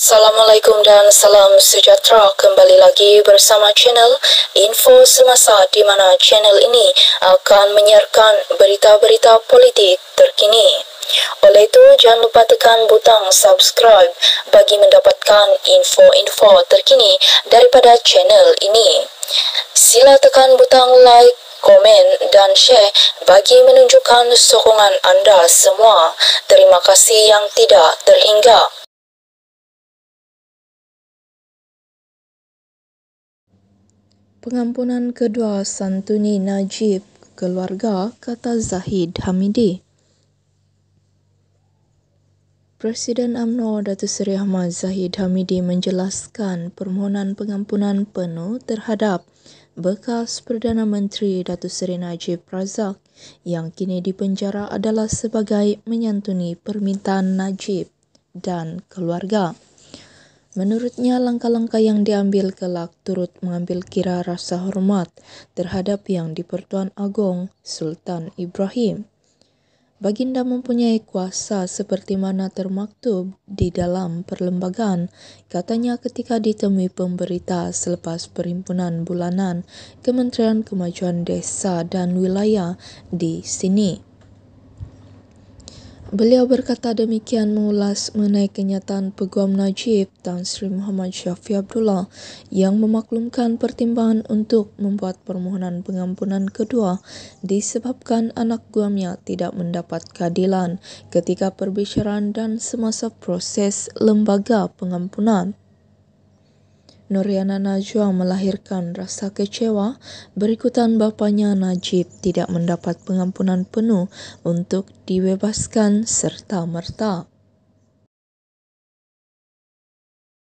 Assalamualaikum dan salam sejahtera kembali lagi bersama channel Info Semasa di mana channel ini akan menyiarkan berita-berita politik terkini. Oleh itu, jangan lupa tekan butang subscribe bagi mendapatkan info-info terkini daripada channel ini. Sila tekan butang like, komen dan share bagi menunjukkan sokongan anda semua. Terima kasih yang tidak terhingga. Pengampunan kedua santuni Najib keluarga kata Zahid Hamidi. Presiden AMNO Datuk Seri Ahmad Zahid Hamidi menjelaskan permohonan pengampunan penuh terhadap bekas Perdana Menteri Datuk Seri Najib Razak yang kini dipenjara adalah sebagai menyantuni permintaan Najib dan keluarga. Menurutnya, langkah-langkah yang diambil kelak turut mengambil kira rasa hormat terhadap Yang Dipertuan Agong Sultan Ibrahim. Baginda mempunyai kuasa seperti mana termaktub di dalam perlembagaan, katanya ketika ditemui pemberita selepas perhimpunan bulanan Kementerian Kemajuan Desa dan Wilayah di sini. Beliau berkata demikian mengulas mengenai kenyataan Peguam Najib dan Sri Muhammad Syafi Abdullah yang memaklumkan pertimbangan untuk membuat permohonan pengampunan kedua disebabkan anak guamnya tidak mendapat keadilan ketika perbicaraan dan semasa proses lembaga pengampunan. Noriana Najwa melahirkan rasa kecewa berikutan bapanya Najib tidak mendapat pengampunan penuh untuk dibebaskan serta merta.